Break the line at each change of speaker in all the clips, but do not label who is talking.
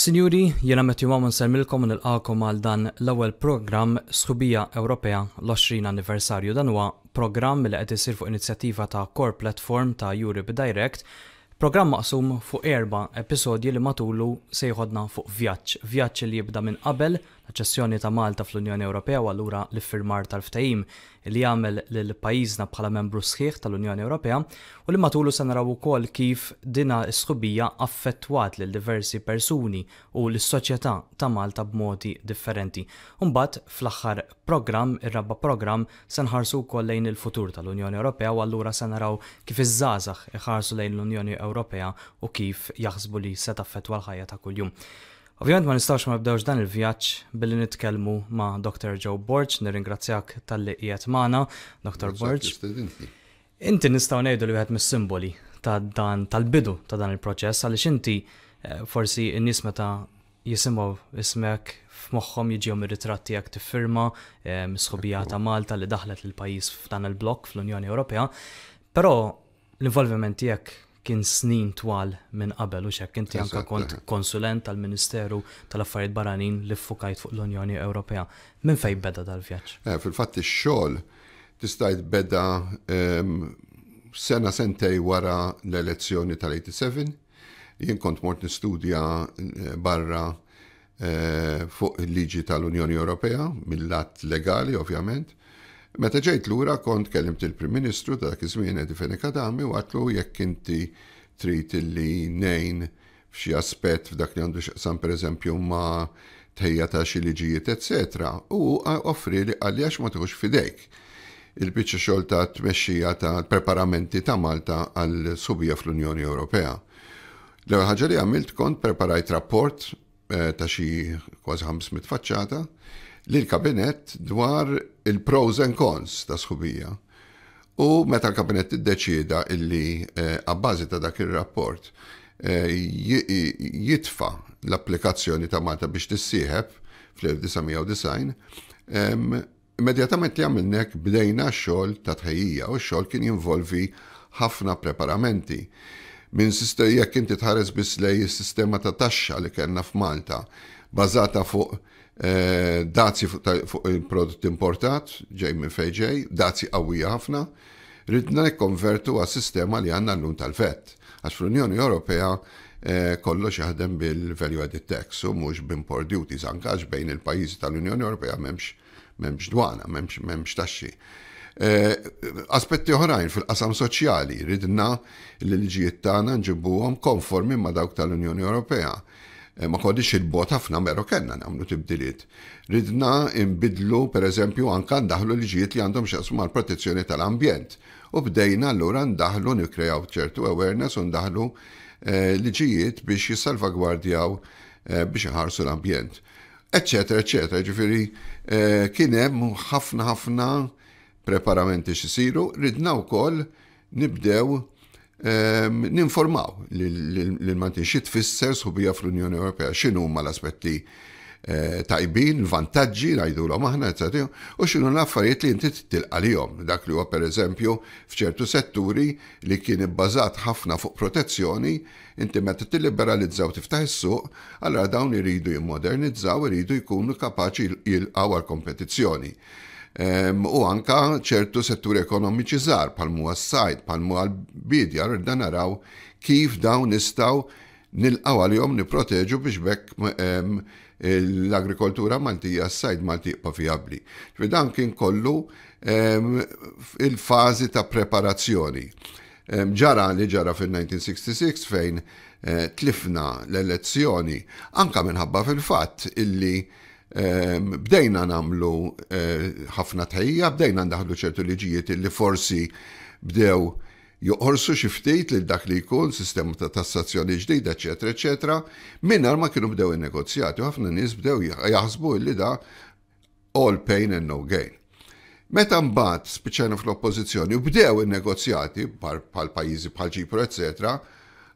Sinjuri, jena Matthew Mammon sermilkom nil-qakom għal dan l-ewel program Sħubija Ewropea l-20 anniversarju dan huwa program li qed isir fuq inizjativa ta' Core Platform ta' Europe Direct, program maqsum fuq erba episodji li matulu sejħodna fuq vjaġġ, vjaġġ li jibda minn qabel ċessjoni ta' Malta fl-Unjoni Ewropea u allura l-iffirmar tal-ftehim li jagħmel lil pajjiżna bħala membru sħiħ tal-Unjoni Ewropea u li matulu se naraw ukoll kif dina s skubija affettwat lil diversi persuni u l-soċjetà ta' Malta b'modi differenti. Umbat fl-aħħar program, ir-rabba program, se nħarsu wkoll lejn il-futur tal-Unjoni Ewropea u allura se naraw kif iż-żgħażagħ iħarsu lejn l-Unjoni Ewropea u kif jaħsbu li se taffettwa l-ħajja ta' kuljum. Ovvijament ma nistawx ma nibdewx dan il-vjaġġ billi nitkellmu ma' Dr. Joe Borch, nirringrazzjak tal-li qiegħed magħna, Dr. Borch. Inti nistgħu ngħidu li wieħed mis-simboli ta' dan tal-bidu ta' dan il-proċess għaliex inti eh, forsi n-nies meta jisimgħu ismek f'moħħom jiġihom ir-ritratt tiegħek tiffirma eh, misħubija ta' Malta li daħlet lill pajjiż f'dan il-blok fl-Unjoni Ewropea, però l-involviment tiegħek kien snin twal minn qabel u xek inti anka kont eh. konsulent tal-Ministeru tal-Affarijiet Barranin li ffukajt fuq l-Unjoni Ewropea. Minn fej beda dal-vjaġġ?
Eh, fil-fatt ix-xogħol tista' um, sena sentej wara l-elezzjoni tal-87. Jien kont mort nistudja eh, barra fuq il-liġi tal-Unjoni Ewropea mill-lat legali ovvjament Meta ġejt lura kont kellimt il-Prim Ministru ta' kizmin Edi Kadami u għatlu jekk inti trit li nejn f'xi aspett f'dak li għandu xaqsam pereżempju ma' tħejja ta' xi liġijiet, etc. U offri li għalli għax ma tħux fidejk il-bicċa xogħol ta' tmexxija ta' preparamenti ta' Malta għal subija fl-Unjoni Ewropea. l ħaġa li għamilt kont preparajt rapport eh, ta' xi kważi 500 faċċata lill-kabinet dwar il-pros and cons ta' sħubija. U meta l-kabinet id-deċida illi eh, għabbażi ta' dak il-rapport eh, jitfa l-applikazzjoni ta' Malta biex tissieħeb fl-1990, immedjatament li għamilnek bdejna xogħol ta' tħejija u xogħol kien jinvolvi ħafna preparamenti. Minn jekk inti tħares bis lej sistema ta' taxxa li kellna f'Malta, bażata fuq Eh, dazzi fuq il-prodott importat, ġej minn fejġej, dazzi għawija ħafna, ridna nikkonvertu għas sistema li għanna l lun tal-vet. Għax fl-Unjoni Ewropea eh, kollox jaħdem bil-value added tax u mhux b'import duties ankax bejn il-pajjiżi tal-Unjoni Ewropea m'hemmx m'hemmx dwana, m'hemmx memx taxxi. Eh, aspetti oħrajn fil-qasam soċjali ridna l-liġijiet tagħna nġibbuhom konformi ma' dawk tal-Unjoni Ewropea Eh, ma kodix il-bot ħafna mero kellna nagħmlu tibdiliet. Ridna imbidlu pereżempju anka ndaħlu liġijiet li għandhom x'asmu mal-protezzjoni tal-ambjent. U bdejna allura ndaħlu nikkrejaw ċertu awareness u ndaħlu eh, liġijiet biex jissalvagwardjaw eh, biex jħarsu l-ambjent. Eccetera, eccetera, ġifiri, kienem ħafna ħafna preparamenti xisiru, ridna u koll nibdew Ehm, ninformaw l-mantin xi tfisser subija fl-Unjoni Ewropea x'inhu ma l-aspetti eh, tajbin, vantaġġi najdu l aħna etc. u x'inhu l-affarijiet li inti tilqa jom, Dak li huwa pereżempju f'ċertu setturi li kien bbażat ħafna fuq protezzjoni, inti meta tilliberalizzaw tiftaħ is-suq, allura dawn iridu jimmodernizzaw, iridu jkunu kapaċi jilqgħu għal kompetizzjoni. Ehm, u anka ċertu settur ekonomiċi żgħar palmu għas-sajt, palmu għal-bidja, rridna naraw kif dawn nistaw nilqaw għal-jom niproteġu biex bekk ehm, l-agrikoltura maltija s-sajd malti jibqa fiabli. dan kien kollu ehm, il-fazi ta' preparazzjoni. Ġara li ġara fil-1966 fejn eh, tlifna l-elezzjoni anka minħabba fil-fatt illi Ehm, bdejna namlu eh, ħafna tħejja, bdejna ndaħlu ċertu liġijiet li forsi bdew joqorsu xiftit li dak li jkun sistema ta' tassazzjoni ġdida, eccetera, eccetera, minnar ma kienu bdew il-negozjati, ħafna nis bdew jaħsbu li da all pain and no gain. Meta mbagħad spiċċajna fl-oppożizzjoni u bdew in-negozjati bħal pajjiżi bħal Ċipru, eccetera,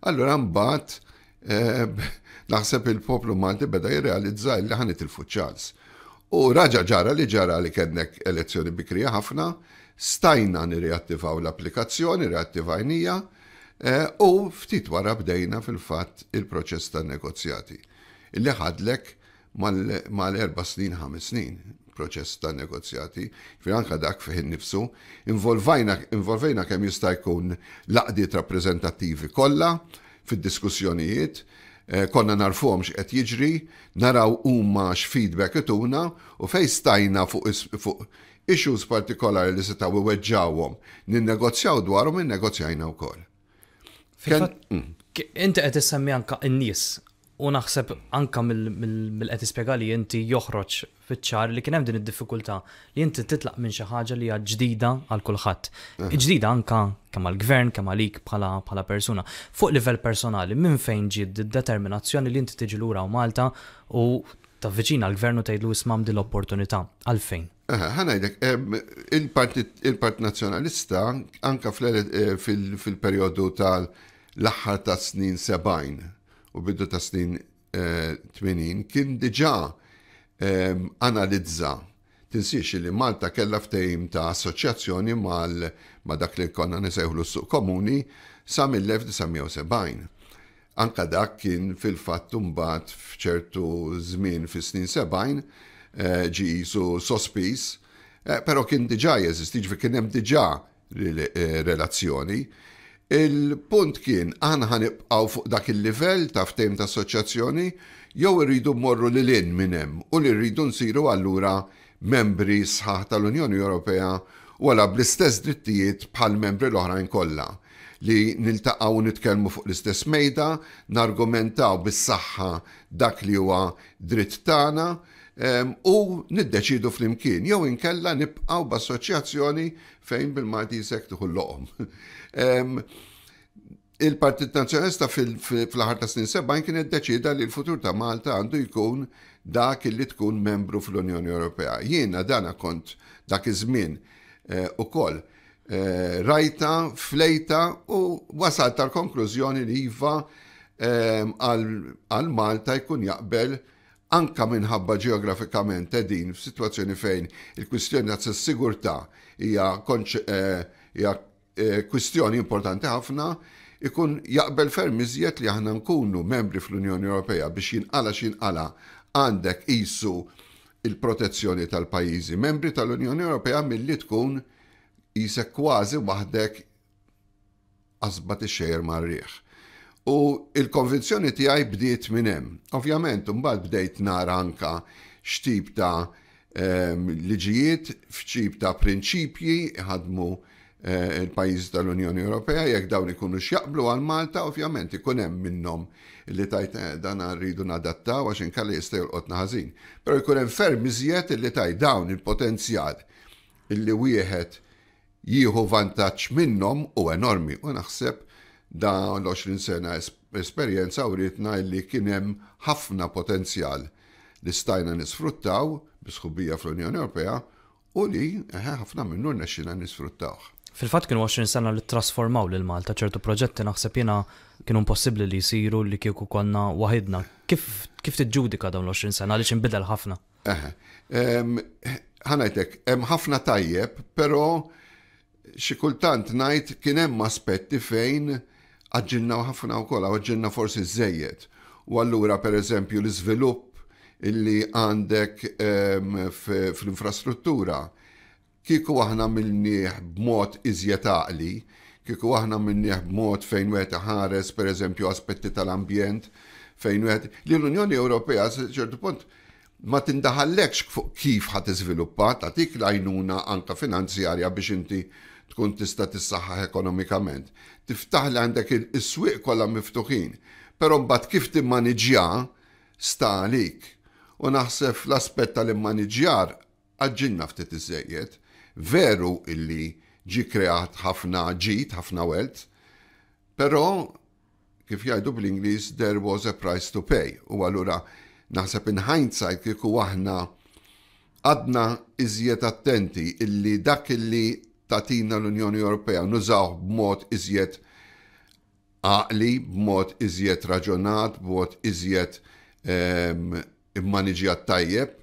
allura mbagħad eh, naħseb il-poplu Malti beda jirrealizza li ħanit il-fuċċals. U raġa ġara li ġara li kednek elezzjoni bikrija ħafna, stajna nirreattivaw l-applikazzjoni, reattivajnija, eh, u ftit wara bdejna fil-fatt il-proċess ta' negozjati. Illi ħadlek mal-erba snin, ħames snin proċess ta' negozjati, anka dak fiħin nifsu, involvajna kemm jista' jkun laqdiet rappreżentattivi kollha fid-diskussjonijiet, Eh, konna narfuhom qed jiġri, naraw huma feedback ituna u fej stajna fuq issues partikolari li setaw iweġġawhom ninnegozjaw dwarhom innegozjajna wkoll. Mm.
Inti qed issemmi anka n-nies U naħseb anka mill-qed ispjega li inti joħroġ fiċ-ċar li kien hemm din id-diffikultà li inti titlaq minn xi ħaġa li hija ġdida għal kulħadd. Ġdida anka kemm għall-gvern, kemm għalik bħala bħala persuna. Fuq livell personali minn fejn ġiet id-determinazzjoni li inti tiġi lura u Malta u għall gvern u tgħidlu ismam din l-opportunità għalfejn.
ħanajdek, eh, il-Part Nazjonalista anka eh, fil perjodu tal-aħħar ta' snin 70 u bidu ta' snin 80 eh, kien diġa eh, analizza tinsiex li Malta kella ftejim ta' assoċjazzjoni mal ma dak li konna nisejħu suq komuni sa' mill-1970. Anka dak kien fil-fatt mbagħad f'ċertu żmien fis-snin 70 eh, ġi jisu sospis, però kien diġa jeżisti, ġifi kien hemm diġa relazzjoni. Rel Il-punt kien, aħna ħanibqaw fuq dak il-livell ta' ftejm ta' assoċjazzjoni, jew irridu morru li l-in minnem u li rridu nsiru allura membri sħaħ tal-Unjoni Ewropea u għala bl-istess drittijiet bħal membri l-oħrajn kollha li niltaqgħu nitkellmu fuq l-istess mejda, nargumentaw bis-saħħa dak li huwa dritt tagħna u niddeċidu fl-imkien jew inkella nibqgħu b'assoċjazzjoni fejn bil-Malti jisek tuħu Il-Partit Nazjonalista fil-ħar ta' snin seba'jn kienet iddeċida li l-futur ta' Malta għandu jkun dak li tkun membru fl-Unjoni Ewropea. Jiena dana kont dak iż-żmien eh, ukoll eh, rajta, flejta u wasal tal-konklużjoni li iva għal Malta jkun jaqbel anka minħabba ġeografikament edin f'sitwazzjoni fejn il-kwistjoni ta' sigurtà hija eh, Eh, kwistjoni importanti ħafna ikun jaqbel ferm iżjed li aħna nkunu membri fl-Unjoni Ewropea biex jinqala xinqala għandek isu il-protezzjoni tal-pajjiżi membri tal-Unjoni Ewropea milli tkun jisek kważi waħdek qasbat ix-xejjer mar-rieħ. U il-konvenzjoni tiegħi bdiet minn hemm. Ovvjament mbagħad bdejt nara anka x'tip ta' ehm, liġijiet, f'ċip ta' prinċipji ħadmu Eh, il-pajjiż tal-Unjoni Ewropea jekk dawn ikunu x'jaqblu għal Malta, ovvjament ikun hemm minnhom li tajt eh, dan rridu nadattaw għax inkalli jista' jolqotna ħażin. Però jkun hemm ferm iżjed li tajt dawn il-potenzjal illi wieħed jieħu vantaġġ minnhom u enormi u naħseb da l-20 sena esperjenza u rritna illi kien hemm ħafna potenzjal li stajna nisfruttaw bisħubija fl-Unjoni Ewropea u li eh, ħafna minnu nexxina nisfruttawh.
Fil-fat kienu 20 sena li trasformaw l Malta ċertu proġetti naħseb jena kienu impossibbli li jisiru li kieku konna waħidna. Kif, kif tiġġudika dawn l-20 sena għaliex inbidel ħafna?
Ħanajtek, hemm ħafna tajjeb, però xi kultant ngħid kien hemm aspetti fejn għaġġilna ħafna wkoll, għaġġilna forsi żejjed. U allura pereżempju l-iżvilupp illi għandek fl-infrastruttura. Um, kieku aħna minniħ b'mod iżjet għaqli, kieku aħna minniħ b'mod fejn wieħed ħares pereżempju aspetti tal-ambjent, fejn wieħed li l-Unjoni Ewropea ċertu punt ma tindaħallekx kif ħat iżviluppa, tagħtik lajnuna anka finanzjarja biex inti tkun tista' tissaħħaħ ekonomikament. Tiftaħ li għandek is-swieq kollha miftuħin, però mbagħad kif timmaniġja sta għalik. U naħseb l-aspett tal-immaniġjar għadġinna ftit iżejjed veru illi ġi kreat ħafna ġit, ħafna welt, pero kif jgħidu bl-Inglis there was a price to pay. U għallura naħseb in hindsight kieku aħna għadna iżjed attenti illi dak illi tatina l-Unjoni Ewropea nużaw b'mod iżjed għaqli, b'mod iżjed raġunat, b'mod iżjed ehm, immaniġijat tajjeb,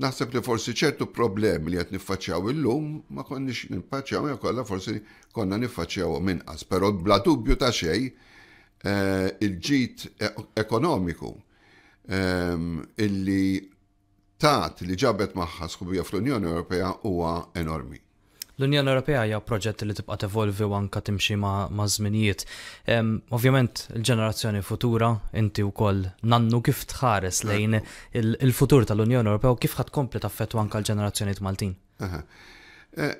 Naħseb li forsi ċertu problemi li qed niffaċċjaw illum ma konniex niffaċċjaw jew kollha forsi konna niffaċċjaw minqas, però bla dubju ta' xejn eh, il ġit e-, ekonomiku ehm, illi tat li ġabet maħħas sħubija fl-Unjoni Ewropea huwa enormi.
L-Unjoni Ewropea hija proġett li tibqa' tevolvi u anka timxi ma' żminijiet. Ovvjament il-ġenerazzjoni futura inti wkoll nannu kif tħares lejn il-futur tal-Unjoni Ewropea u kif ħad kompli taffettwa anke l-ġenerazzjonijiet Maltin. Eh,
eh,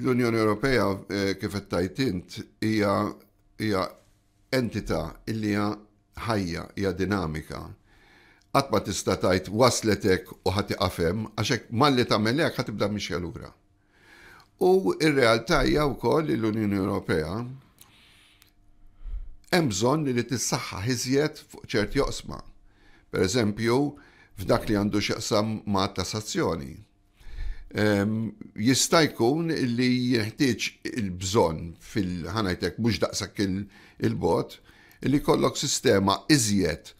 L-Unjoni Ewropea eh, kif qed tajt int hija hija entità illi hija ħajja, hija dinamika għatma tista tajt wasletek u ħati għafem, għaxek malli tamelek ħatibda mxelura. U ir-realtà hija wkoll l-Unjoni Ewropea hemm bżonn li tissaħħa iżjed fuq ċerti joqsma. Per eżempju, f'dak li għandu x'aqsam ma' tassazzjoni. Ehm, jista' jkun li jeħtieġ il-bżonn fil-ħanajtek mhux daqshekk il-bot li kollok sistema iżjed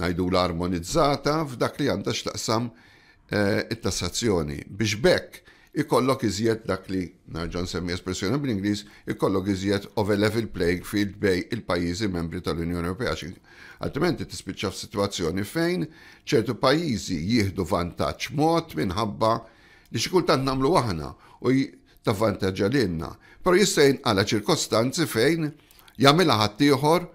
najdu l-armonizzata f'dak li għandha x'taqsam eh, it-tassazzjoni biex bekk ikollok iżjed dak li narġan semmi espressjoni bl-Ingliż, ikollok iżjed level playing field bej il-pajjiżi membri tal-Unjoni Ewropea. Altrimenti tispiċċa f'sitwazzjoni fejn ċertu pajjiżi jieħdu vantaġġ mod minħabba li xi kultant nagħmlu aħna u ta' lilna. Però jista' għala ċirkostanzi fejn jagħmilha ħadd ieħor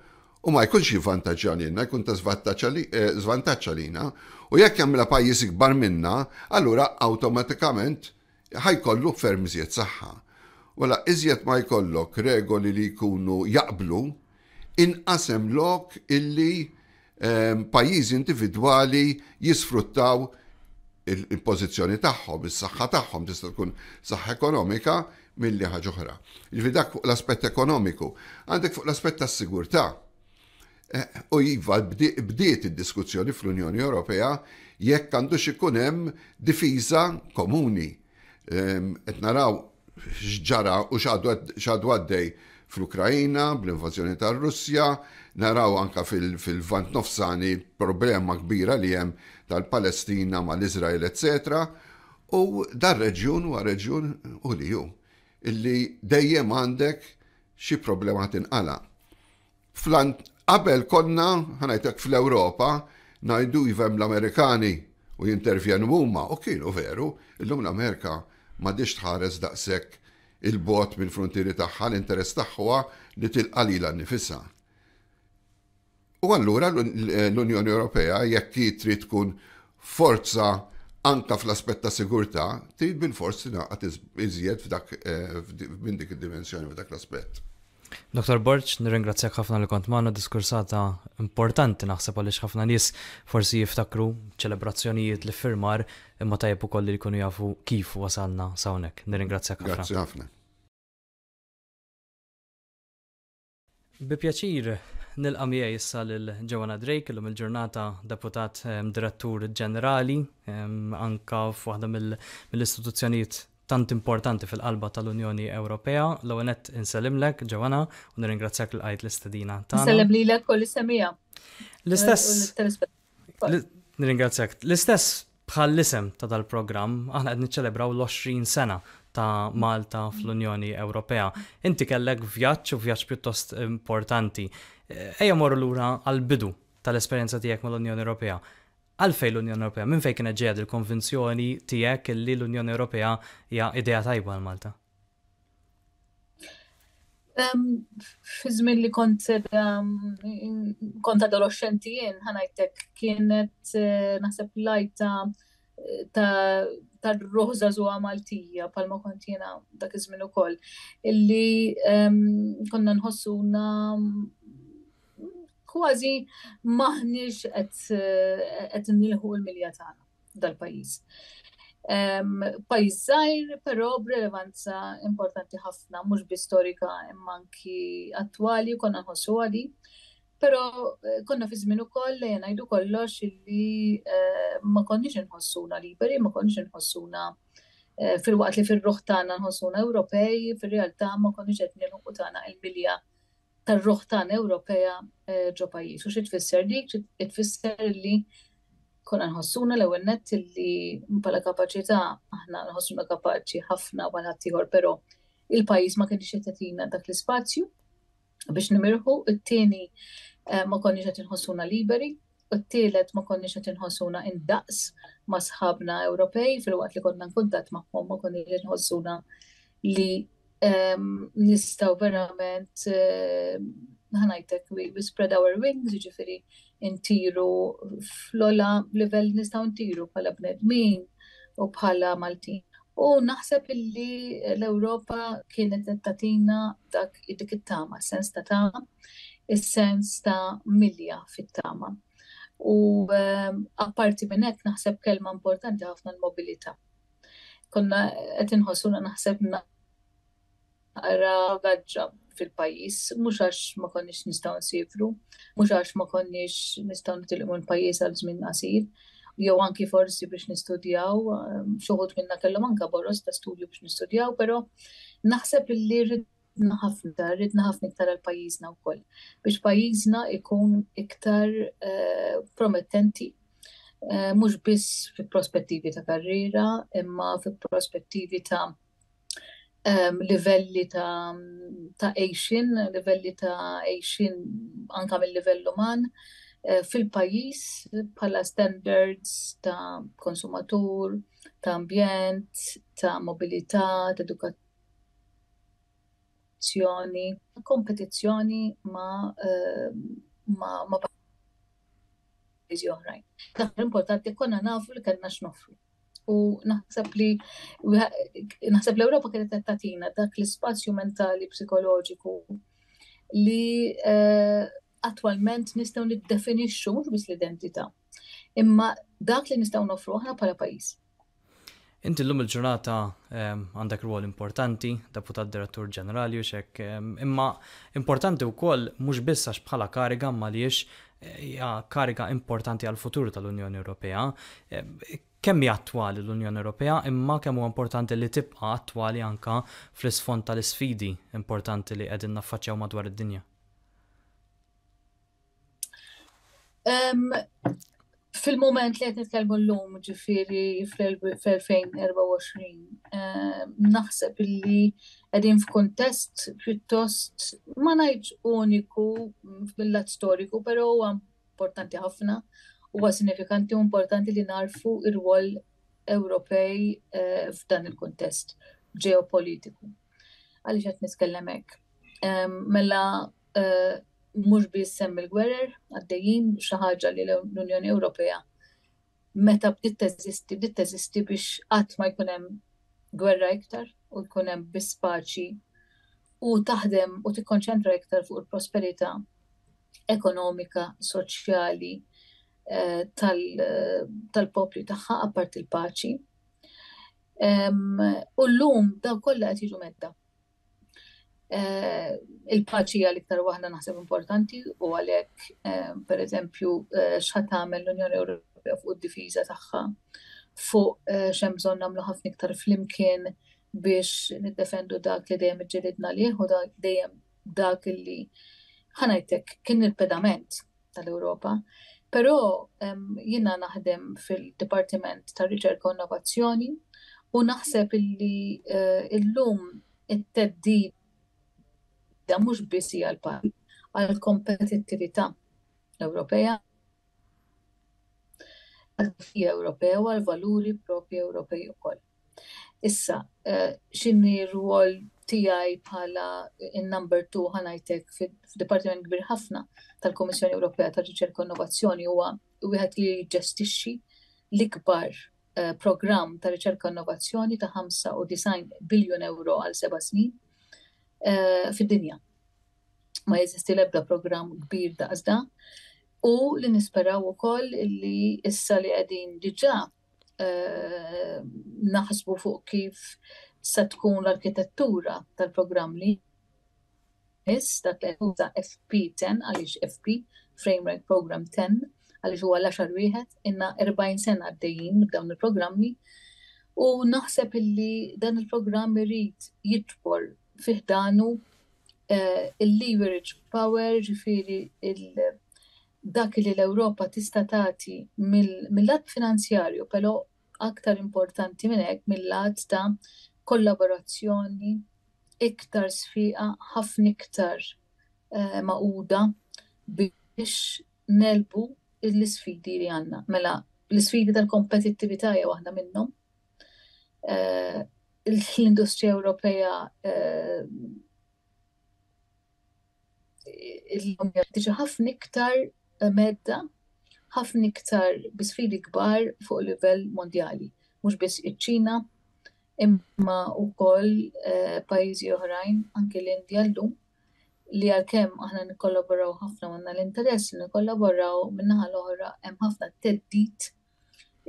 u ma jkunx jivvantaġġa lilna, jkun ta' eh, zvantaġġa lina. U jekk jagħmilha pajjiż ikbar minna, allura awtomatikament ħajkollu ferm iżjed saħħa. Wala iżjed ma jkollok regoli li jkunu jaqblu, inqasem lok illi ehm, pajjiżi individwali jisfruttaw il-pozizjoni tagħhom, is-saħħa tagħhom tista' tkun saħħa ekonomika milli ħaġa oħra. il jiġifieri dak fuq l-aspett ekonomiku, għandek fuq l-aspett tas-sigurtà. Eh, u jiva bdiet id-diskussjoni fl-Unjoni Ewropea jekk għandux ikun hemm difiża komuni qed naraw xġara u xadu għaddej fl-Ukrajina, bl-invażjoni tar-Russja, naraw anka fil-vant nofsani problema kbira li hemm tal-Palestina mal-Iżrael, etc. U dar reġjun huwa reġjun u li ju, illi dejjem għandek xi problema tinqala. Flant qabel konna ħanajtek fl-Ewropa najdu jivem l-Amerikani u jintervjenu huma u kienu veru, l-lum l-Amerika Ma diċ tħares daqshekk il-bot mill-frontieri tagħha l-interess tagħha li tilqa lilha nnifisha. U allura l-Unjoni Ewropea jekk trid tkun forza anka fl-aspett ta' sigurtà, trid bil-forsi naqgħet iżjed f'dak eh, minn dik id-dimensjoni f'dak l-aspett.
Dr. Borċ, nirringrazzjak ħafna li kont manna. diskursata importanti naħseb għaliex ħafna nies forsi jiftakru ċelebrazzjonijiet li firmar imma tajjeb ukoll li jkunu jafu kif wasalna sawnek. Nirringrazzjak ħafna. Grazzi ħafna. Bi pjaċir nilqa' miegħi issa lil Ġewana Drake illum il-ġurnata deputat ehm, direttur ġenerali ehm, anka f'waħda mill-istituzzjonijiet tant importanti fil-qalba tal-Unjoni Ewropea. L-għonet inselimlek, ġewana, u nirringrazzjak l-għajt l-istadina. Nsellim
li l u l-semija. L-istess.
Nirringrazzjak. L-istess bħal-lisem ta' dal-program, aħna għed niċċelebraw l-20 sena ta' Malta fl-Unjoni Ewropea. Inti kellek vjaġġ u vjaġġ pjuttost importanti. Ejja morru lura għal-bidu tal-esperienza tiegħek mal-Unjoni Ewropea għalfej l-Unjoni Ewropea, minn fejn kienet ġejja il-konvenzjoni tiegħek li l-Unjoni Ewropea hija idea tajba għal Malta?
Um, Fizmin li kont um, kont adolescenti jien ħanajtek kienet uh, naħseb lajta eh, ta' ta' roħza zuwa Maltija palma jena dak iż-żmien ukoll illi um, konna nħossuna kważi maħniġ eh, qed nilħu l-milja tagħna dal-pajjiż. Um, pajjiż però b'rilevanza importanti ħafna mhux bi storika imma anki attwali konna nħossu għali. Però eh, konna fi żmien ukoll li ngħidu kollox li uh, eh, ma konniex inħossuna liberi, ma konniex inħossuna fil-waqt li fil-ruħ tagħna nħossuna Ewropej, fir-realtà ma konniex qed nilħu tagħna l-milja tar-roħtan Ewropea eh, ġo pajjiż. U xi tfisser dik, itfisser li konna nħossuna l ewwel nett li bħala kapaċità aħna nħossuna kapaċi ħafna bħal ħaddieħor, però il-pajjiż ma kienx qed dak l-ispazju biex nimirħu, it-tieni eh, ma konniex qed inħossuna liberi, u tielet ma konniex qed inħossuna indaqs ma sħabna Ewropej fil-waqt li konna nkuntat magħhom ma konniex inħossuna li nistaw verament ħanajtek we spread our wings, ġifiri intiru flola level nistaw intiru bħala bnedmin u bħala Maltin. U naħseb illi l-Europa kienet tatina dak dik it-tama, sens ta' tama, is-sens ta' milja fit-tama. U apparti minn hekk naħseb kelma importanti ħafna l-mobilità. Konna għetin inħossuna naħseb għara gaġġa fil-pajis, mux għax ma konniex nistaw nsifru, mux għax ma konniex nistaw nitilqmu l-pajis għal żmien qasir, jew anki forsi biex nistudjaw, ehm, xoħut minna kellhom manka boros ta' studju biex nistudjaw, pero naħseb li ridna ħafna, ridna ħafna iktar għal pajjiżna wkoll biex pajjiżna ikun iktar eh, promettenti eh, mhux biss fi prospettivi ta' karriera, imma fi prospettivi ta' livelli ta' ta' eixin, livelli ta' eixin anka mill-livell uman eh, fil-pajis bħala standards ta' konsumatur, ta' ambjent, ta' mobilità, ta' edukazzjoni, kompetizzjoni ma' ma' ma' pajjiżi oħrajn. Dak importanti konna nafu li kellna x'nofru u naħseb li naħseb l-Ewropa kienet qed tagħtina dak l-ispazju mentali psikoloġiku li eh, attwalment nistgħu niddefinixxu mhux biss l-identità, imma dak li nistgħu nofru aħna bħala pajjiż.
Inti l-lum il-ġurnata ehm, għandak ruol importanti, deputat direttur ġenerali u xek, ehm, imma importanti u koll mux biss bħala kariga ma liex eh, ja, kariga importanti għal futur tal-Unjoni Ewropea. Ehm, kemm hija attwali l-Unjoni Ewropea imma kemm huwa importanti li tibqa' attwali anka fl-isfond tal-isfidi importanti li qegħdin naffaċċjaw madwar id-dinja.
Um, Fil-moment li qed nitkellmu llum ġifieri fl-2024, um, naħseb li qegħdin f'kuntest pjuttost ma ngħidx uniku mill-lat storiku, però huwa importanti ħafna huwa sinifikanti u importanti li narfu ir-rwol Ewropej eh, f'dan il-kuntest ġeopolitiku. Għaliex qed niskellem hekk. Mela eh, mhux biss semm il-gwerer għaddejjin xi ħaġa li l-Unjoni Ewropea meta b'dittazisti, teżisti, biex qatt ma jkun hemm gwerra iktar u jkun hemm u taħdem u tikkonċentra iktar fuq il-prosperità ekonomika, soċjali, Eh, eh, tal-poplu tagħha apart il-paċi. U llum daw kollha qed jiġu medda. Eh, il-paċi hija l-iktar waħda naħseb importanti u għalhekk pereżempju x'ħat tagħmel l-Unjoni Ewropea fuq id-difiża tagħha fuq xemżon namlu ħafna iktar flimkien biex niddefendu dak li dejjem iġġelidna li u dak dejjem dak li ħanajtek kien il-pedament tal-Ewropa Però ehm, jiena naħdem fil-Dipartiment ta' Riċerka u Innovazzjoni u naħseb illi eh, illum it teddi da mhux biss għal l għal kompetittività Ewropea għal-fija Ewropea u għal-valuri propri Ewropej ukoll. Issa, eh, x'inhi rwol tijaj bħala il number 2 ħanajtek fil-Departiment kbir ħafna tal-Kummissjoni Ewropea tal-Riċerka Innovazzjoni huwa wieħed li jġestixxi l-ikbar eh, program ta' riċerka innovazzjoni ta' 95 biljun euro għal seba' snin eh, fid-dinja. Ma jeżisti l-ebda program kbir da' għazda. U li nisperaw ukoll li issa li qegħdin diġà eh, naħsbu fuq kif se tkun l-arkitettura tal-programm li jmiss dak li tuża FP10 għaliex FP Framework Program 10 għaliex huwa l-10 wieħed inna 40 sena għaddejjin dawn il-programmi u naħseb illi dan il-programm irid jitwol fiħdanu uh, eh, il-leverage power ġifiri il- dak li l-Ewropa tista' tagħti mill-lat mil finanzjarju, però aktar importanti minn hekk mill-lat ta' kollaborazzjoni iktar sfiqa, ħafna iktar uh, maquda biex nelbu l-sfidi li għanna. Mela, l-sfidi tal-kompetittività jew waħda minnhom. Eh, l-industrija Ewropea eh, l tiġi ħafna iktar medda, ħafna iktar bisfidi kbar fuq livell mondjali. Mhux biss iċ-Ċina, imma wkoll eh, pajjiżi oħrajn anke l-Indja llum li għalkemm aħna nikkollaboraw ħafna għandna l-interess li nikkollaboraw minnaħa l-oħra hemm ħafna teddit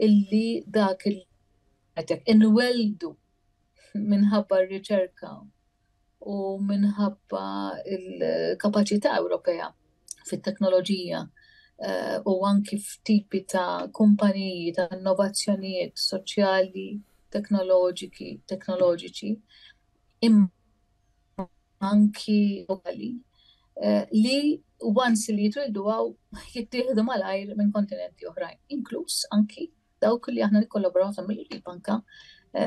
illi dak il inweldu minħabba r-riċerka u minħabba il-kapacità Ewropea fit-teknoloġija eh, u anki f'tipi ta' kumpaniji, ta' innovazzjonijiet soċjali, teknoloġiki, teknoloġiċi, anki lokali eh, li once li jitwildu għaw jittieħdu mal-ajr minn kontinenti oħrajn, inkluż anki dawk li aħna nikollaboraw ta' mill-banka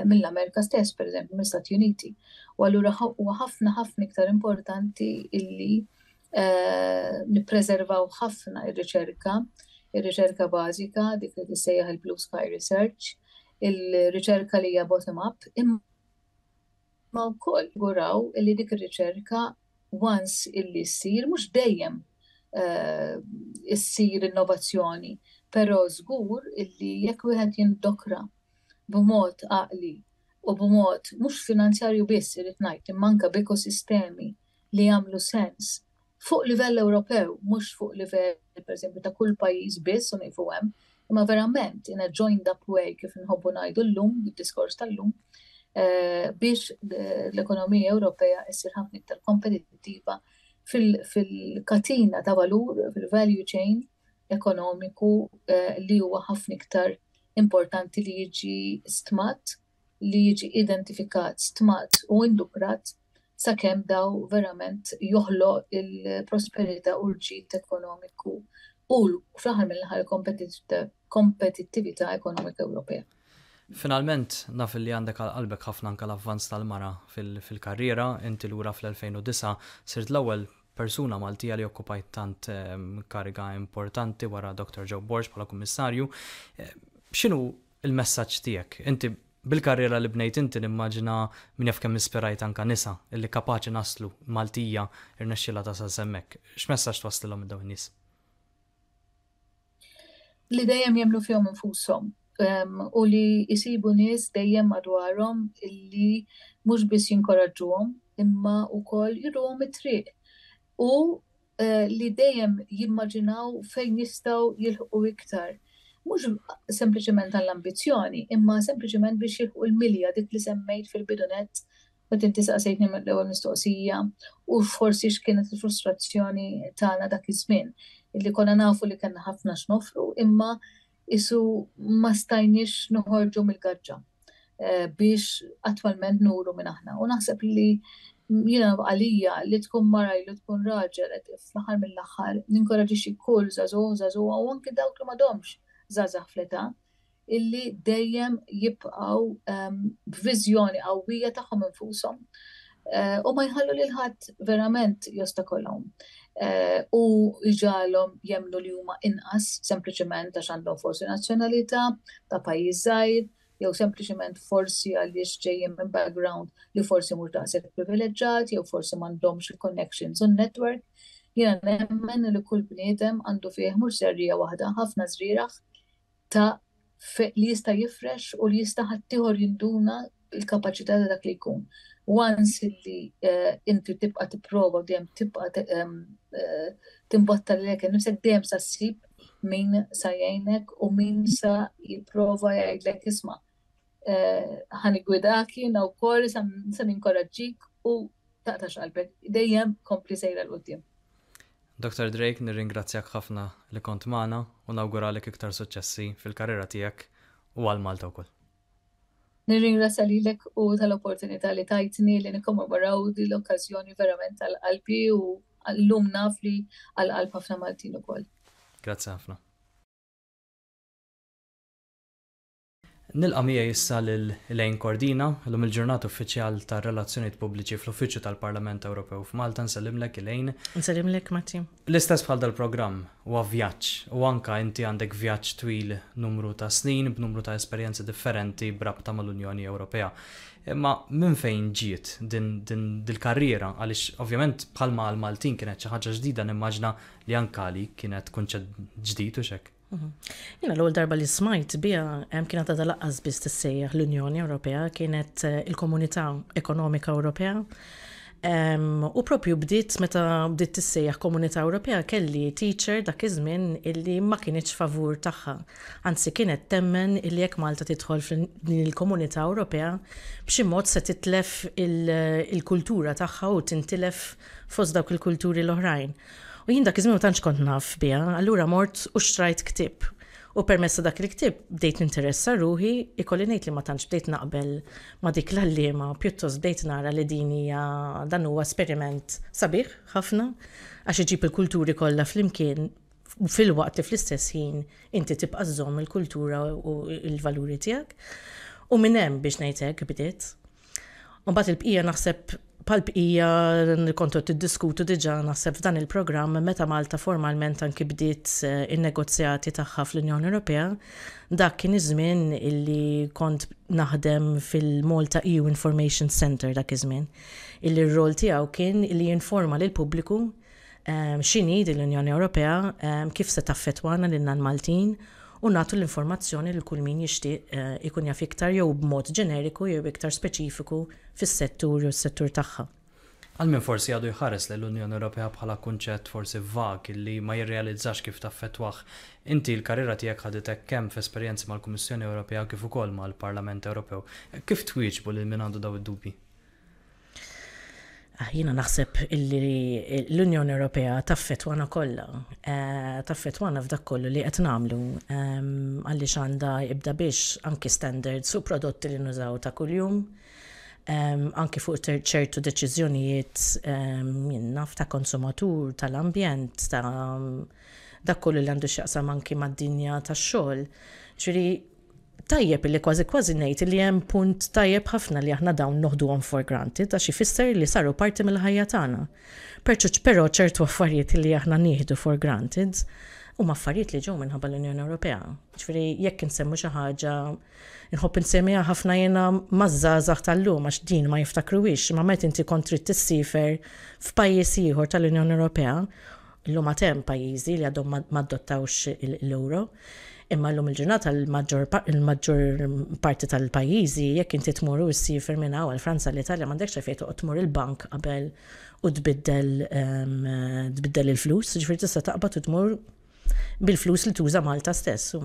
mill-Amerika stess, per eżempju, mill-Stati Uniti. U allura huwa ħafna ħafna iktar importanti illi eh, nipprezervaw ħafna ir-riċerka, ir-riċerka bażika, dik li tissejjaħ il-Blue Sky Research, il-riċerka li hija bottom-up, imma wkoll guraw li dik ir-riċerka once illi ssir mhux dejjem eh, issir innovazzjoni, però żgur illi jekk wieħed jindokra b'mod għaqli u b'mod mhux finanzjarju biss irid ngħid imma b'ekosistemi li jagħmlu sens fuq livell Ewropew, mhux fuq livell pereżempju ta' kull pajjiż biss u nifu hemm, imma verament in a joined up way kif nħobbu ngħidu llum, id-diskors tal-lum, eh, biex eh, l-ekonomija Ewropea jessir ħafna iktar kompetittiva fil-katina ta' valur, fil-value chain ekonomiku eh, li huwa ħafna iktar importanti li jiġi stmat, li jiġi identifikat, stmat u indukrat sakemm daw verament joħloq il-prosperità u l ekonomiku u fl-aħħar mill ħar kompetittività ekonomika Ewropea.
Finalment, naf li għandek għal-qalbek ħafna anka l-avvanz tal-mara fil-karriera, inti l-ura fl-2009 sirt l-ewwel persuna Maltija li okkupajt tant ehm, kariga importanti wara Dr. Joe Borge bħala kummissarju. Ehm, x'inhu il-messaġġ tiegħek? Inti bil-karriera li bnejt inti nimmaġina minn jaf kemm ispirajt anka nisa illi kapaċi naslu Maltija irnexxilha ta' sa' semmek. X'messaġġ twassilhom id-dawn nies?
li dejjem jemlu nfusom infushom u li jisibu nies dejjem madwarhom li mhux biss jinkoraġuhom imma wkoll jirruhom it-triq. U e, li dejjem jimmaġinaw fejn jistgħu jilħqu iktar. Mhux sempliċement għall ambizzjoni imma sempliċement biex jilħu l-milja dik li semmejt fil-bidunet u tinti saqsejtni mill-ewwel mistoqsija u forsi x'kienet il-frustrazzjoni tagħna dak iż-żmien illi konna nafu li kena ħafna x'nofru, imma isu ma stajniex noħorġu mill-garġa eh, biex attualment nuru minn aħna. U naħseb li jina għalija li tkun mara li tkun raġel fl-ħar mill-ħar, xie kull zazu, zazu, u anki dawk li domx zazax fleta, illi dejjem jibqaw um, b'vizjoni għawija taħħom infusom. fusom Eh, u ma jħallu li l-ħadd verament jostakolhom. Eh, u iġalom jemnu li huma inqas sempliċement għax għandhom forsi nazzjonalità ta' pajjiż żgħir, jew sempliċement forsi għaliex ġejjin minn background li forsi mhux daqshekk privileġġat, jew forsi m'għandhomx il-connections u network. Jiena nemmen li kull bniedem għandu fih mhux serrija waħda ħafna żrieraħ ta' li jista' jifrex u li jista' ħaddieħor jinduna l-kapaċità ta' dak li jkun once illi eh, inti tibqa tipprova u dejjem tibqa eh, timbotta l-lek, nifsek dejjem sa ssib min sa jgħinek u min sa jipprova jgħidlek isma' eh, ħani gwidaki na u sa ninkoraġġik u taqtax qalbek. Dejjem kompli sejra l-qudiem.
Dr. Drake, nirringrazzjak ħafna li kont magħna u nawguralek iktar suċċessi fil-karriera tiegħek u għal Malta wkoll.
Nirringra salilek u tal-opportunità li tajtni li nikommemoraw di l-okkazjoni verament tal-qalbi u l-lum naf li għal-qalb ħafna Maltin ukoll.
Grazzi ħafna. Nilqa mija jissa l-Lejn Kordina, l-lum il-ġurnat uffiċjal tar relazzjoniet pubbliċi fl-Uffiċċju tal-Parlament Ewropew f'Malta, nsellimlek il-Lejn.
Nsellimlek Matti.
L-istess bħal dal-programm huwa vjaġġ u anka inti għandek vjaġġ twil numru ta' snin b'numru ta' esperjenzi differenti brabta mal-Unjoni Ewropea. Imma minn fejn ġiet din, din dil-karriera għaliex ovvjament bħalma għal Maltin kienet xi ħaġa ġdida nimmaġna li anka li kienet kunċed ġdid u xek.
Jina l għol darba li smajt bija hemm kienet ta' laqqas biss tissejjaħ l-Unjoni Ewropea kienet eh, il-Komunità Ekonomika Ewropea. u propju bdiet meta bdiet tissejjaħ Komunità Ewropea kelli teacher dak iż-żmien illi ma kienx favur tagħha. Anzi kienet temmen illi jekk Malta tidħol fil komunità Ewropea b'xi mod se titlef il-kultura tagħha u tintilef fost dawk il-kulturi l-oħrajn. U jien dak iż-żmien ma tantx kont naf biha, allura mort u xtrajt ktib. U permessa dak il-ktib bdejt interessa ruħi, ikolli ngħid li ma tantx bdejt naqbel ma dik l-allima, pjuttost bdejt nara li din hija dan huwa esperiment sabiħ ħafna għax iġib il-kulturi kollha flimkien fil-waqt li fl-istess ħin inti tibqa' żomm il-kultura u l-valuri tiegħek. U minn hemm biex ngħidlek bdiet. U mbagħad il-bqija naħseb Palbqija kontu t diskutu diġa naħseb f'dan il-programm meta Malta formalment anki bdiet eh, in-negozjati tagħha fl-Unjoni Ewropea, dak kien iż-żmien illi kont naħdem fil-Malta EU Information Center dak iż-żmien. Illi r-rol tiegħu kien illi jinforma lil pubbliku xini eh, x'inhi l-Unjoni Ewropea eh, kif se taffetwana l-innan Maltin u natu l-informazzjoni li kull min jixtieq eh, ikun jaf iktar jew b'mod ġeneriku jew iktar speċifiku fis-settur jew s-settur tagħha.
Għalmin forsi għadu jħares l unjoni Ewropea bħala kunċett forsi vag li ma jirrealizzax kif taffetwaħ. Inti l-karriera tiegħek ħaditek kemm f'esperjenzi mal-Kummissjoni Ewropea kif ukoll mal-Parlament Ewropew. Kif twieġbu lil min għandu daw id-dubi?
Aħjina ah, naħseb illi l-Unjoni Ewropea taffet wana kollha, eh, taffet wana f'dak kollu li qed nagħmlu ehm, għaliex għandha ibda biex anki standards u prodotti li nużaw ta' kuljum. Ehm, anki fuq ċertu deċiżjonijiet ehm, naf ta' konsumatur, tal-ambjent, ta' dak kollu li għandu x'jaqsam anki mad-dinja tax-xogħol. Ġiri tajjeb li kważi kważi ngħid li hemm punt tajjeb ħafna li aħna dawn noħduhom for granted għax ifisser li saru parti mill-ħajja tagħna. Perċuċ però ċertu affarijiet li aħna nieħdu for granted u affarijiet li ġew minħabba l-Unjoni Ewropea. Ġifieri jekk insemmu xi ħaġa inħobb insemmiha ħafna jiena mażżażaħ tal-lum għax din ma jiftakruwix ma meta inti kontri tissifer f'pajjiż ieħor tal-Unjoni Ewropea, illum hemm pajjiżi li għadhom ma adottawx l-euro. l euro Imma l-lum il-ġurnata l-maġġor parti tal-pajizi, jekk inti tmur u issir firminaw għal-Franza l-Italja, mandekx fejtu tmur il-bank qabel u tbiddel ehm, il-flus, ġifir tista taqbad u tmur bil-flus li tuża Malta stessu.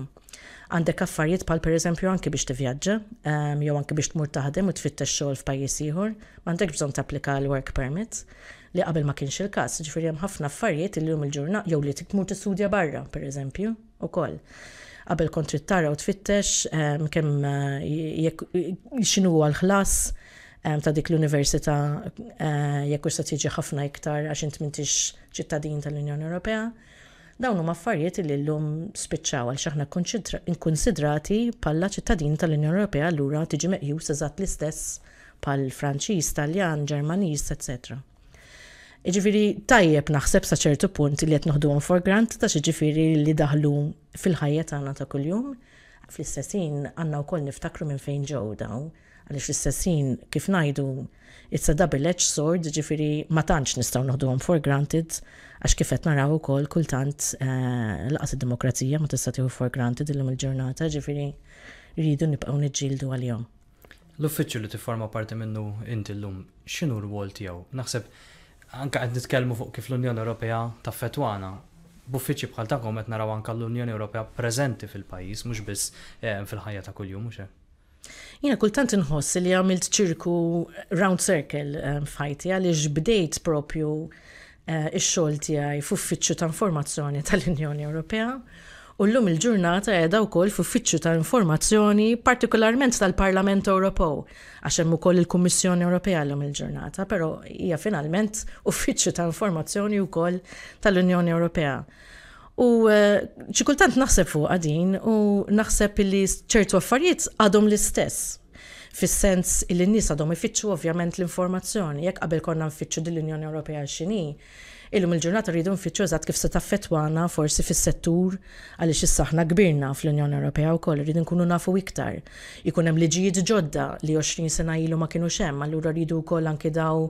Għandek affarijiet pal per eżempju anki biex tivvjaġġa, ehm, jew anki biex tmur taħdem u tfittex xogħol f'pajjiż ieħor, m'għandek bżonn tapplika l-work permit li qabel ma kienx il-każ, ġifieri hemm ħafna affarijiet il-lum il ġurnata jew li t-sudja barra per eżempju koll qabel kontri t tara u tfittex kemm eh, kem huwa l-ħlas ta' dik l-Università eh, jekk se tiġi ħafna iktar għax int m'intix ċittadin tal-Unjoni Ewropea. Dawn huma affarijiet li llum spiċċaw għal xaħna inkonsidrati bħala ċittadin tal-Unjoni Ewropea allura tiġi meqjus eżatt l-istess pal Franċiż, Taljan, Ġermaniż, etc. Ġifiri tajjeb naħseb sa ċertu punt li qed noħduhom for grant ta' ġifiri li daħlu fil-ħajja tagħna ta' kuljum. Fl-istessin għandna wkoll niftakru minn fejn ġew dawn għalix l-istessin kif najdu it's a double-edged sword, ġifiri ma tantx nistaw naħduhom for granted, għax kif qed naraw ukoll kultant uh, laqas id-demokrazija ma tista' tieħu for granted illum il-ġurnata, ġifiri rridu nibqgħu niġġieldu għalihom.
L-uffiċċju li tifforma parti minnu inti llum x'inhu r-wol tiegħu? Naħseb anka qed nitkellmu fuq kif l-Unjoni Ewropea fetwana. Buffiċi bħal tagħkom qed naraw anka l-Unjoni Ewropea preżenti fil-pajjiż mhux biss eh, fil-ħajja ta' kuljum mhux hekk.
Jina kultant nħoss li għamilt ċirku round circle um, eh, fajti għalix bdejt propju uh, ix-xogħol tiegħi f'uffiċċju ta' informazzjoni tal-Unjoni Ewropea u llum il-ġurnata qiegħda wkoll f'uffiċċju ta' informazzjoni partikolarment tal-Parlament Ewropew għax hemm ukoll il-Kummissjoni Ewropea llum il-ġurnata, però hija finalment uffiċċju ta' informazzjoni wkoll tal-Unjoni Ewropea. U ċikultant eh, naħseb fuq għadin u naħseb li ċertu affarijiet għadhom l-istess. Fis-sens il-nis għadhom ifittxu ovvjament l-informazzjoni, jekk qabel konna nfittxu dil-Unjoni Ewropea x'inhi Illum il-ġurnata rridu nfittxu eżatt kif se taffetwana forsi fis-settur għaliex is-saħna kbirna fl-Unjoni Ewropea wkoll rridu nkunu nafu iktar. Ikun hemm liġijiet ġodda li 20 sena ilu ma kienu hemm, allura rridu wkoll anke daw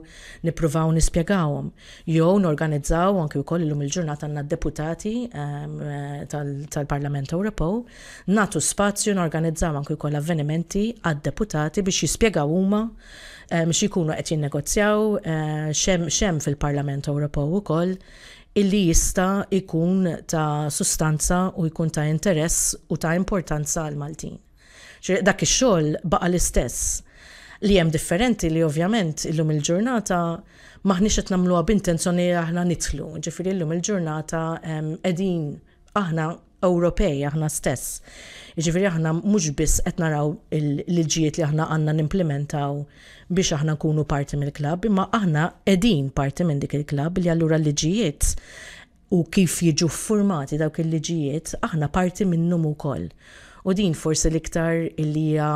nippruvaw nispjegawhom. Jew norganizzaw anke wkoll illum il-ġurnata għandna deputati ehm, tal-Parlament Ewropew natu spazju norganizzaw anke wkoll avvenimenti għad-deputati biex jispjegaw huma biex jikunu qed jinnegozjaw eh, xem fil-Parlament Ewropew ukoll illi jista jkun ta' sustanza u jkun ta' interess u ta' importanza għal Maltin. Dak ix-xogħol baqa l-istess li hemm differenti li ovvjament illum il-ġurnata maħniex qed nagħmluha b'intenzjoni aħna nitlu, ġifieri llum il-ġurnata qegħdin aħna Ewropej aħna stess. Ġifiri aħna mhux biss qed naraw l-ġijiet li aħna għandna nimplementaw biex aħna nkunu parti mill-klabb, imma aħna qegħdin parti minn dik il-klabb li allura l-ġijiet u kif jiġu formati dawk il-liġijiet aħna parti minnhom ukoll. U din forsi l-iktar illi hija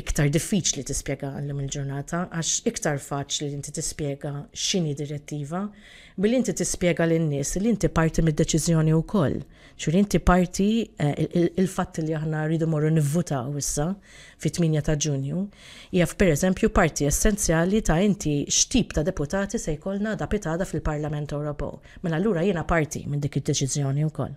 iktar diffiċli tispjega għallum il-ġurnata, għax iktar faċli li inti tispjega xini direttiva, billi inti tispjega l innis li inti parti mid-deċizjoni u koll. ċur inti parti eh, il-fatt li aħna rridu morru nivvuta u issa fit-8 ta' ġunju, jaf per eżempju parti essenzjali ta' inti xtip ta' deputati se jkollna da pitada fil-Parlament Ewropew. Mela allura jiena parti minn dik id-deċizjoni u koll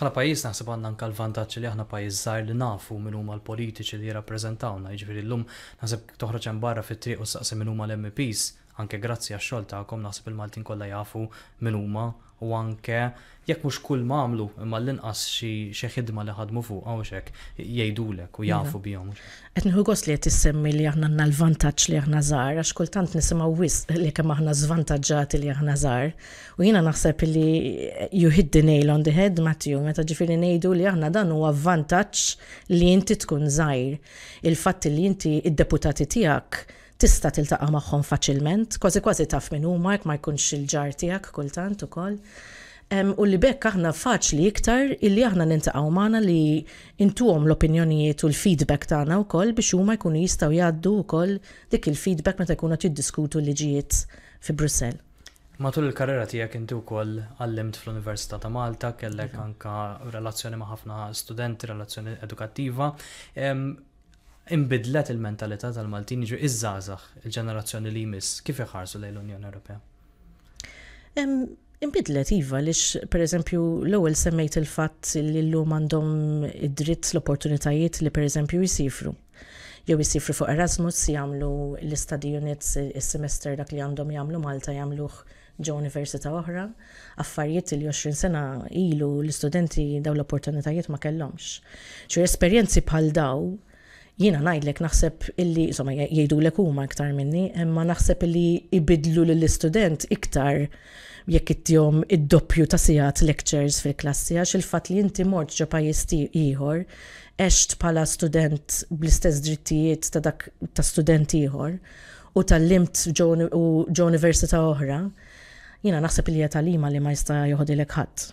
bħala pajjiż naħseb għandna anke l-vantaġġ li aħna pajjiż żgħar li nafu minn huma l-politiċi li jirrappreżentawna, jiġifieri llum naħseb toħroġ hemm barra fit-triq u saqsi minn huma l-MPs, anke grazzi għax-xogħol tagħkom naħseb il-Maltin kollha jafu minn huma u anke jekk mhux kull ma għamlu imma l-inqas xi ħidma li ħadmu fuq għaw xek jgħidulek u jafu iva. bihom.
Qed nieħu gost li qed issemmi li aħna għandna l-vantaġġ li aħna żgħar għax kultant nisimgħu wisq li kemm aħna żvantaġġati li aħna żgħar u jiena naħseb li you hit the nail on the head Matthew meta ġifieri ngħidu li aħna dan huwa vantaġġ li inti tkun żgħir. Il-fatt li inti id-deputati tiegħek tista' tiltaqa' magħhom faċilment, kważi kważi taf minn huma jekk ma jkunx il-ġar tiegħek kultant ukoll. U li bekk aħna faċli iktar illi aħna nintaqgħu maħna li intuhom l-opinjonijiet u l-feedback tagħna wkoll biex huma jkunu jistgħu jgħaddu wkoll dik il-feedback meta jkunu tiddiskutu l-liġijiet fi Brussell.
Matul il-karriera tiegħek inti wkoll għallimt fl-Università ta' Malta, kellek anka relazzjoni ma' ħafna studenti, relazzjoni edukattiva imbidlet il-mentalità tal-Maltin jiġu iż-żazax il-ġenerazzjoni li jmiss kif iħarsu lejn l-Unjoni Ewropea?
Imbidlet iva lix per eżempju l-ewwel semmejt il-fatt li l-lum għandhom id-dritt l-opportunitajiet li per eżempju jisifru jew jisifru fuq Erasmus jagħmlu l-study units is-semester dak li għandhom jagħmlu Malta jagħmluh ġo università oħra, affarijiet li 20 sena ilu l-istudenti daw l-opportunitajiet ma kellhomx. ċu esperjenzi bħal daw jina najdlek naħseb illi, insomma, jgħidu l huma iktar minni, imma naħseb illi ibidlu l-student iktar jekk it-tjom id-doppju ta' sijat lectures fil-klassi, għax il-fat li inti mort ġo pajis ieħor, eċt pala student bl-istess drittijiet ta' dak ta' student ieħor, u tal-limt ġo università oħra, jina naħseb li tal li ma jista' joħodilek ħadd.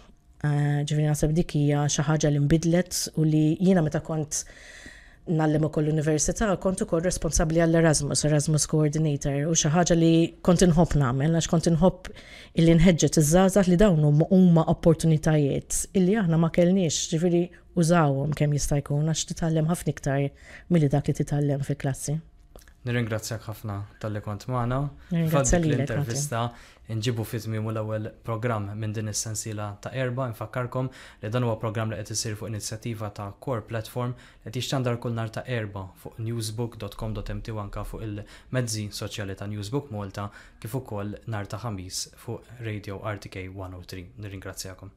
Eh, ġifieri naħseb dik hija xi ħaġa li nbidlet u li jiena meta kont nallem ukoll l-università kont ukoll responsabbli għall Erasmus, Erasmus Coordinator u xi ħaġa li kont inħobb nagħmel għax kont inħobb illi nħedġet iż-żgħażagħ li dawn huma opportunitajiet illi aħna ma kellniex, ġifiri użawhom kemm jista' jkun għax titgħallem ħafna iktar milli dak li titgħallem fil-klassi.
Nirringrazzjak ħafna tal-li kont maħna. Nirringrazzjak l-intervista. Nġibu fitmi mu l-ewel program minn din is-sensila ta' erba. Nfakkarkom li dan huwa program li qed isir fuq inizjattiva ta' Core Platform li jixtandar kull nar ta' erba fuq newsbook.com.mt u anka fuq il-mezzi soċjali ta' Newsbook Malta kif ukoll nar ta' ħamis fuq Radio RTK
103. Nirringrazzjakom.